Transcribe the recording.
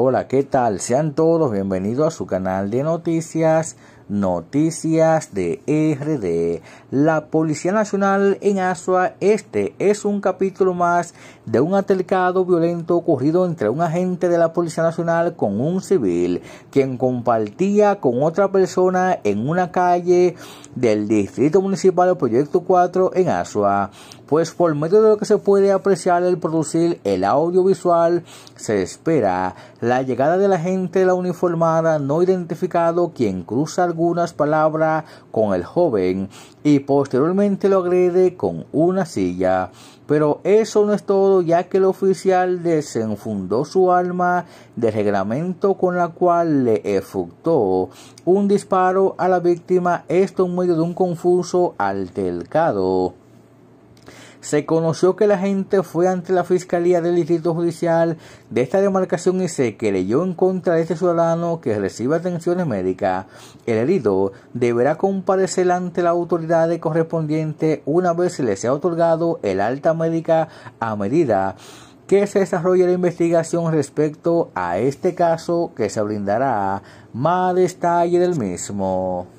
Hola, ¿qué tal? Sean todos bienvenidos a su canal de noticias Noticias de RD. La Policía Nacional en Asua. Este es un capítulo más de un altercado violento ocurrido entre un agente de la Policía Nacional con un civil, quien compartía con otra persona en una calle del Distrito Municipal Proyecto 4 en Asua. Pues por medio de lo que se puede apreciar el producir el audiovisual, se espera la llegada de la gente de la uniformada no identificado quien cruza el algunas palabras con el joven y posteriormente lo agrede con una silla. Pero eso no es todo, ya que el oficial desenfundó su alma de reglamento con la cual le efectuó un disparo a la víctima, esto en medio de un confuso altercado se conoció que la gente fue ante la Fiscalía del Distrito Judicial de esta demarcación y se leyó en contra de este ciudadano que recibe atenciones médicas. El herido deberá comparecer ante la autoridad correspondiente una vez se le sea otorgado el alta médica a medida que se desarrolle la investigación respecto a este caso que se brindará más detalle del mismo.